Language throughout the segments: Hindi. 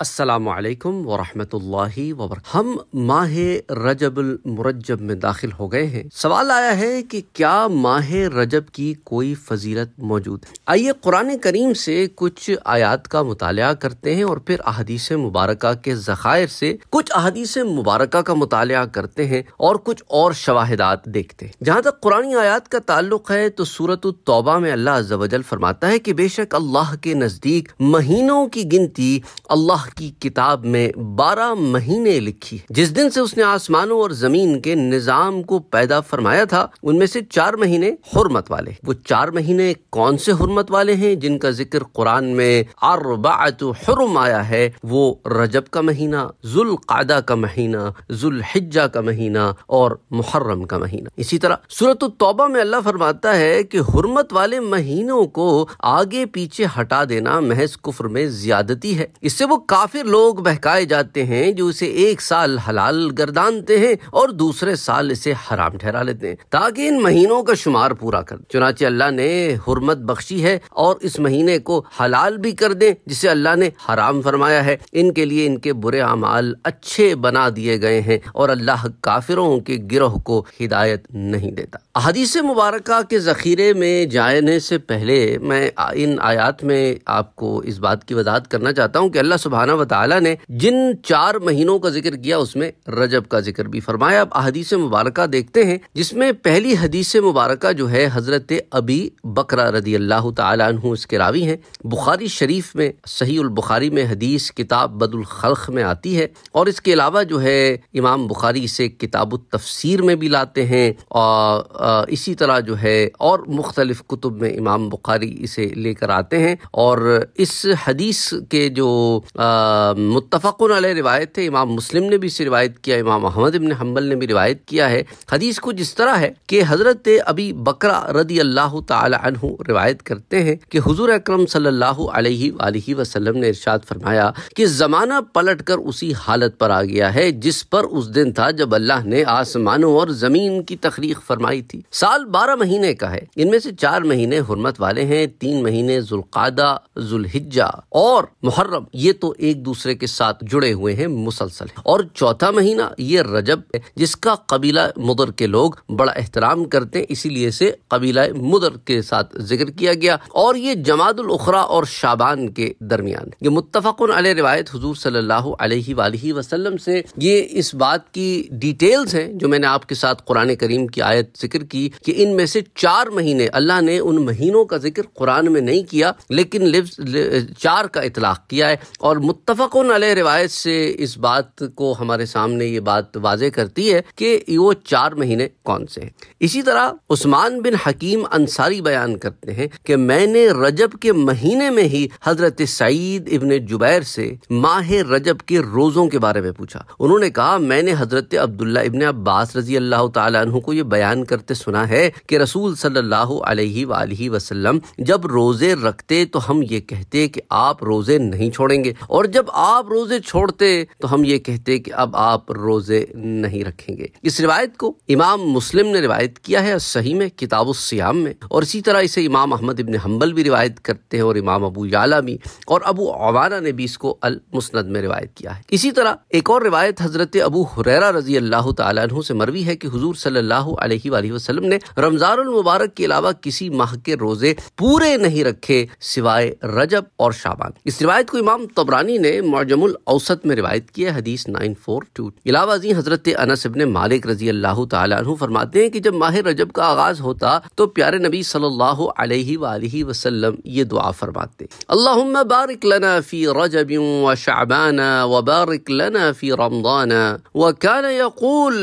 असलकम वरहमतुल्लाहि वबर हम माह रजबुल मुरजब में दाखिल हो गए हैं सवाल आया है कि क्या माह रजब की कोई फजीलत मौजूद है आइए कुरान करीम से कुछ आयात का मुताल करते हैं और फिर अहदीस मुबारक के ज़खायर से कुछ अहदीस मुबारक का मुताल करते हैं और कुछ और शवाहदात देखते हैं जहाँ तक कुरानी आयात का ताल्लुक है तो सूरत तोबा में अल्लाह जवजल फरमाता है कि बेशक अल्लाह के नज़दीक महीनों की गिनती अल्लाह अल्लाह की किताब में बारह महीने लिखी है जिस दिन से उसने आसमानों और जमीन के निजाम को पैदा फरमाया था उनमें से चार महीने हुरमत वाले वो चार महीने कौन से हुरमत वाले हैं जिनका जिक्र कुरान में हुरम आया है वो रजब का महीना कादा का महीना हिज्जा का महीना और मुहर्रम का महीना इसी तरह सूरत तौबा में अल्लाह फरमाता है कि हुरमत वाले महीनों को आगे पीछे हटा देना महज कुफर में ज्यादती है इससे वो काफिर लोग बहकाए जाते हैं जो इसे एक साल हलाल गर्दानते हैं और दूसरे साल इसे हराम ठहरा लेते हैं ताकि इन महीनों का शुमार पूरा कर चुनाचे अल्लाह ने हुरमत बख्शी है और इस महीने को हलाल भी कर दे जिसे अल्लाह ने हराम फरमाया है इनके लिए इनके बुरे अमाल अच्छे बना दिए गए हैं और अल्लाह काफिरों के गिरोह को हिदायत नहीं देता अदीस मुबारक के ज़ख़ीरे में जाने से पहले मैं इन आयात में आपको इस बात की वजाहत करना चाहता हूँ कि अल्लाह सुबहाना वाली ने जिन चार महीनों का जिक्र किया उसमें रजब का जिक्र भी फरमाया अब अदीस मुबारक देखते हैं जिसमें पहली हदीस मुबारक जो है हज़रत अबी बकरा रदी अल्लाह तु इसके रावी हैं बुखारी शरीफ में सही बुखारी में हदीस किताब बदलखल में आती है और इसके अलावा जो है इमाम बुखारी इसे किताब तफसीर में भी लाते हैं और इसी तरह जो है और मुख्तलिफ कुतुब में इमाम बुखारी इसे लेकर आते हैं और इस हदीस के जो मुतफ़न रिवायत है इमाम मुस्लिम ने भी इसे रिवायत किया इमाम अहमद इबन हम्बल ने भी रिवायत किया है हदीस कुछ इस तरह है कि हज़रत अभी बकरा रदी अल्लाह तहु रिवायत करते हैं कि हुजूर अकरम सल्लल्लाहु अलैहि वसल्लम ने इरशाद फरमाया कि ज़माना पलट कर उसी हालत पर आ गया है जिस पर उस दिन था जब अल्लाह ने आसमानों और ज़मीन की तखरीक फरमाई थी थी साल बारह महीने का है इनमें से चार महीने हुरमत वाले हैं तीन महीने जुल्कादा जुल्हिज्जा और मुहर्रम ये तो एक दूसरे के साथ जुड़े हुए हैं मुसलसल है। और चौथा महीना ये रजब है जिसका कबीला मुदर के लोग बड़ा एहतराम करते हैं इसीलिए से कबीला मुदर के साथ जिक्र किया गया और ये जमादुल उखरा और शाबान के दरमियान ये मुतफ़न अल रिवायत हजूर सल्लल्लाहु अलैहि वसल्लम से ये इस बात की डिटेल्स हैं जो मैंने आपके साथ कुरान करीम की आयत जिक्र की कि इनमें से चार महीने अल्लाह ने उन महीनों का जिक्र कुरान में नहीं किया लेकिन लिफ्स चार का इतलाक़ किया है और मुतफ़न रिवायत से इस बात को हमारे सामने ये बात वाजे करती है कि वो चार महीने कौन से हैं इसी तरह उस्मान बिन हकीम अंसारी बयान करते हैं कि मैंने रजब के महीने में ही हजरत सईद इबन जुबैर से माह रजब के रोज़ों के बारे में पूछा उन्होंने कहा मैंने हजरत अब्दुल्ला इबन अब्बास रजी अल्लाह तु को ये बयान करते से सुना है कि रसूल सल्लल्लाहु अलैहि वालही वसल्लम जब रोज़े रखते तो हम ये कहते कि आप रोज़े नहीं छोड़ेंगे और जब आप रोज़े छोड़ते तो हम ये कहते कि अब आप रोज़े नहीं रखेंगे इस रिवायत को इमाम मुस्लिम ने रिवायत किया है सही में किताब सियाम में और इसी तरह इसे इमाम अहमद इबन हम्बल भी रिवायत करते हैं और इमाम अबू याला भी और अबू अवाना ने भी इसको अल मुस्नद में रिवायत किया है इसी तरह एक और रिवायत हजरत अबू हुररा रजी अल्लाह तु से मरवी है कि हजूर सल्लल्लाहु अलैहि वसल्लम ने रमजान मुबारक के अलावा किसी माह के रोजे पूरे नहीं रखे सिवाय रजब और शाबान इस रिवायत को इमाम तबरानी ने मौजमुल औसत में रिवायत किया हदीस नाइन फोर टू इलावा जी हजरत अनस ने मालिक रजी अल्लाह तु फरमाते हैं कि जब माह रजब का आगाज होता तो प्यारे नबी सल्लल्लाहु अलैहि वालैहि वसल्लम ये दुआ फरमाते अल्लाहुम्मा बारिक लना फी रजब व शाबान व बारिक लना फी रमदान व कान यकूल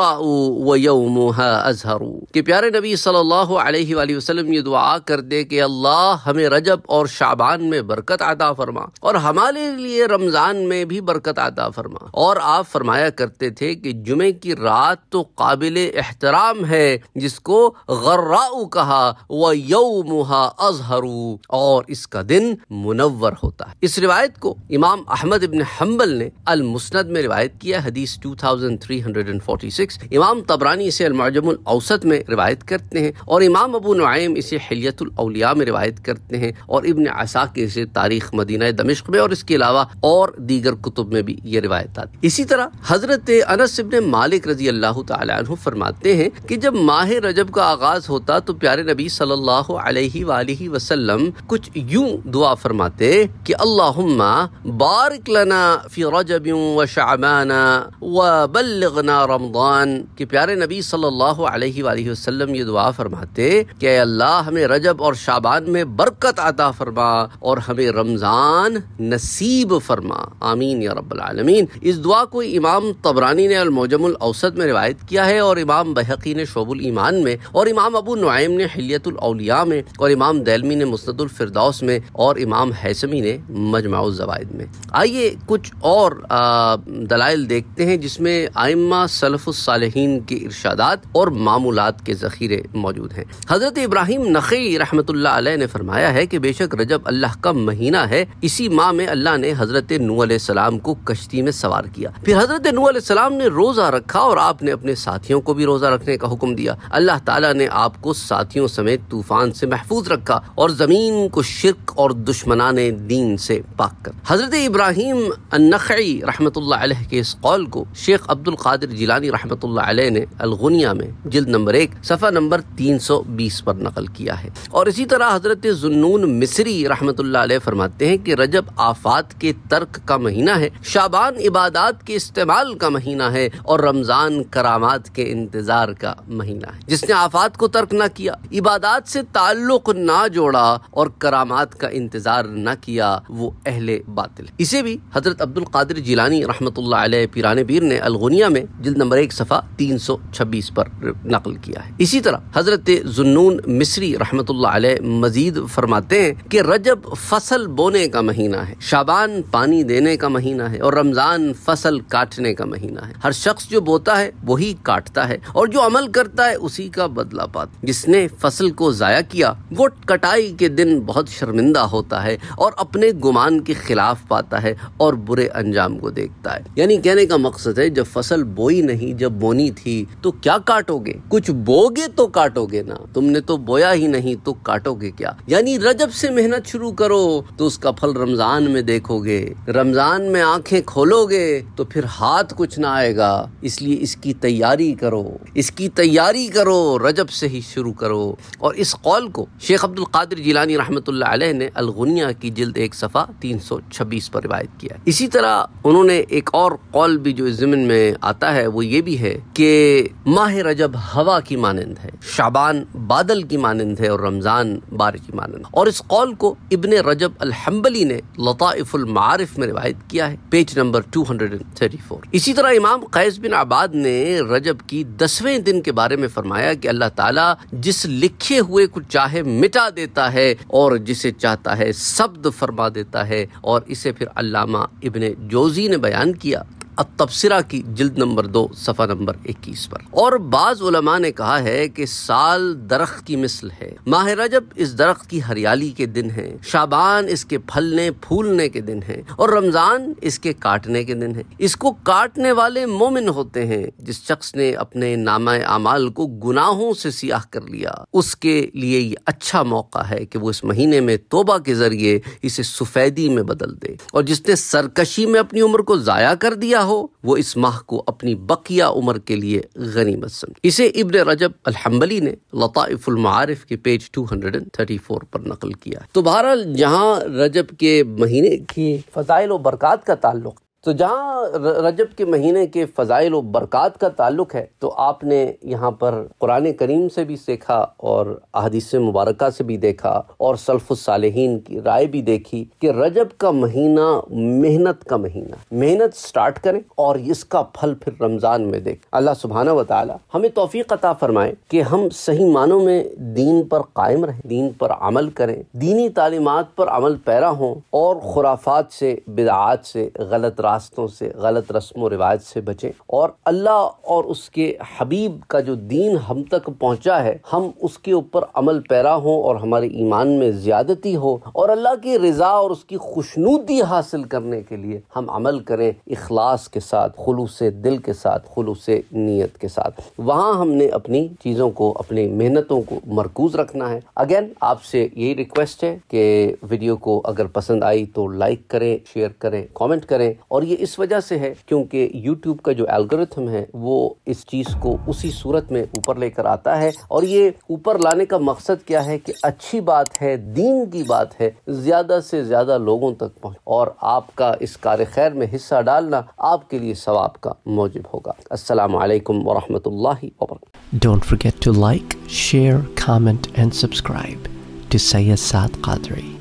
अजहरू कि प्यारे नबी सल्लल्लाहु अलैहि वसल्लम ये दुआ कर दे कि अल्लाह हमें रजब और शाबान में बरकत आता फरमा और हमारे लिए रमज़ान में भी बरकत आता फरमा और आप फरमाया करते थे कि जुमे की रात तो काबिल एहतराम है जिसको गर्राऊ कहा व यौमुहा अजहरू और इसका दिन मुनवर होता है इस रिवायत को इमाम अहमद इबन हम्बल ने अल मुस्नद में रिवायत किया हदीस 2346 सिक्स इमाम तबरानी इसे अलमजमसत में रिवायत करते हैं और इमाम अबू नाइम इसे हलियतलिया में रिवायत करते हैं और इबन असाक इसे तारीख मदीना दमिश्क में और इसके अलावा और दीगर कुतुब में भी ये रिवायत आती इसी तरह हजरत अनस इबन मालिक रजी अल्लाह तु फरमाते हैं कि जब माह रजब का आगाज होता तो प्यारे नबी सल्ला वसलम कुछ यूं दुआ फरमाते कि अल्लाह बारिकलना फिर फी रजब व शाबाना व बल्लगना रमदान ईमान कि प्यारे नबी सल्लल्लाहु अलैहि वसल्लम ये दुआ फरमाते कि अल्लाह हमें रजब और शाबान में बरकत अता फरमा और हमें रमज़ान नसीब फरमा आमीन या रब्बल आलमीन इस दुआ को इमाम तबरानी ने अलमोजमुल औसत में रिवायत किया है और इमाम बहकी ने शोबुल ईमान में और इमाम अबू नुआम ने हिलियतलिया में और इमाम दैलमी ने मुस्तुलफरदौस में और इमाम हैसमी ने मजमाउ जवायद में आइए कुछ और दलाइल देखते हैं जिसमें आइम्मा सलफ़ सालहीन के इर्शादात और मामूलत के ज़ख़ीरे मौजूद हैं हज़रत इब्राहिम नखी रहमत ने फरमाया है कि बेशक रजब अल्लाह का महीना है इसी माह में अल्लाह ने हज़रत नू को कश्ती में सवार किया फिर हज़रत नू ने रोज़ा रखा और आपने अपने साथियों को भी रोज़ा रखने का हुक्म दिया अल्लाह तला ने आपको साथियों समेत तूफान से महफूज रखा और ज़मीन को शिरक और दुश्मनान दीन से पाक कर हज़रत इब्राहिम नक़ी रहमत के इस कौल को शेख अब्दुल कादिर जिलानी रहमत रहमतुल्लाह ने अलगुनिया में जिल्द नंबर एक सफ़ा नंबर 320 पर नकल किया है और इसी तरह हज़रत जुनून मिसरी रहमत फरमाते हैं कि रजब आफात के तर्क का महीना है शाबान इबादात के इस्तेमाल का महीना है और रमज़ान करामात के इंतज़ार का महीना है जिसने आफात को तर्क ना किया इबादात से ताल्लुक ना जोड़ा और करामात का इंतज़ार ना किया वो अहले बातिल इसे भी हज़रत अब्दुल कादिर जिलानी रहमत पीरान पीर ने अलगुनिया में जिल नंबर एक सफ़ा छब्बीस पर नकल किया है इसी तरह हज़रत जुनून मिस्री रहमत मजीद फरमाते हैं कि रजब फसल बोने का महीना है शाबान पानी देने का महीना है और रमज़ान फसल काटने का महीना है हर शख्स जो बोता है वही काटता है और जो अमल करता है उसी का बदला पाता जिसने फसल को जया किया वो कटाई के दिन बहुत शर्मिंदा होता है और अपने गुमान के खिलाफ पाता है और बुरे अंजाम को देखता है यानी कहने का मकसद है जब फसल बोई नहीं जब बोनी थी तो क्या काटोगे कुछ बोगे तो काटोगे ना तुमने तो बोया ही नहीं तो काटोगे क्या यानी रजब से मेहनत शुरू करो तो उसका फल रमजान में देखोगे रमजान में आंखें खोलोगे तो फिर हाथ कुछ ना आएगा इसलिए इसकी तैयारी करो इसकी तैयारी करो रजब से ही शुरू करो और इस कौल को शेख अब्दुल कादिर जिलानी रहमत ने अलगुनिया की जिल्द एक सफ़ा तीन सौ छब्बीस पर रिवायत किया इसी तरह उन्होंने एक और कौल भी जो इस जमीन में आता है वो ये भी कहती है कि माह रजब हवा की मानंद है शाबान बादल की मानंद है और रमज़ान बार की मानंद और इस कौल को इबन रजब अलहम्बली ने लताइफुल मारिफ में रिवायत किया है पेज नंबर 234 इसी तरह इमाम कैस बिन आबाद ने रजब की दसवें दिन के बारे में फरमाया कि अल्लाह ताला जिस लिखे हुए को चाहे मिटा देता है और जिसे चाहता है शब्द फरमा देता है और इसे फिर अल्लामा इब्ने जोजी ने बयान किया तबसरा की जिल्द नंबर दो सफ़ा नंबर इक्कीस पर और बाज़ ने कहा है कि साल दरख्त की मिसल है माह रजब इस दरख्त की हरियाली के दिन है शाबान इसके फलने फूलने के दिन है और रमज़ान इसके काटने के दिन है इसको काटने वाले मोमिन होते हैं जिस शख्स ने अपने नामा अमाल को गुनाहों से सियाह कर लिया उसके लिए ये अच्छा मौका है कि वो इस महीने में तोबा के जरिए इसे सफ़ेदी में बदल दे और जिसने सरकशी में अपनी उम्र को जया कर दिया हो वो इस माह को अपनी बकिया उम्र के लिए गनीमत समझे इसे इब्न रजब अलहम्बली ने लताइफुलमारफ के पेज 234 पर नकल किया तो बहरहाल जहाँ रजब के महीने की फ़जाइल और बरक़ात का ताल्लुक तो जहाँ रजब के महीने के फ़जाइल व बरक़ात का ताल्लुक है तो आपने यहाँ पर कुरान करीम से भी सीखा और अहदीस मुबारक से भी देखा और सल्फ़ुसालहन की राय भी देखी कि रजब का महीना मेहनत का महीना मेहनत स्टार्ट करें और इसका फल फिर रमज़ान में देखें अल्लाह सुबहाना वाली हमें तोफ़ी अता फ़रमाए कि हम सही मानों में दीन पर कायम रहें दीन पर अमल करें दीनी तालीमत पर अमल पैरा हों और खुराफात से बिदात से गलत राह रास्तों से गलत रस्म व रिवाज से बचें और अल्लाह और उसके हबीब का जो दीन हम तक पहुँचा है हम उसके ऊपर अमल पैरा हों और हमारे ईमान में ज़्यादती हो और अल्लाह की रज़ा और उसकी खुशनूदी हासिल करने के लिए हम अमल करें इखलास के साथ खलूस दिल के साथ खलूस नीयत के साथ वहाँ हमने अपनी चीज़ों को अपनी मेहनतों को मरकूज रखना है अगेन आपसे यही रिक्वेस्ट है कि वीडियो को अगर पसंद आई तो लाइक करें शेयर करें कॉमेंट करें और और ये इस वजह से है क्योंकि YouTube का जो एल्गोरिथम है वो इस चीज़ को उसी सूरत में ऊपर लेकर आता है और ये ऊपर लाने का मकसद क्या है कि अच्छी बात है दीन की बात है ज़्यादा से ज़्यादा लोगों तक पहुंच और आपका इस कार्य खैर में हिस्सा डालना आपके लिए सवाब का मौजब होगा असलम वरहमल Don't forget to like, share, comment and subscribe to Sayyid Saad Qadri.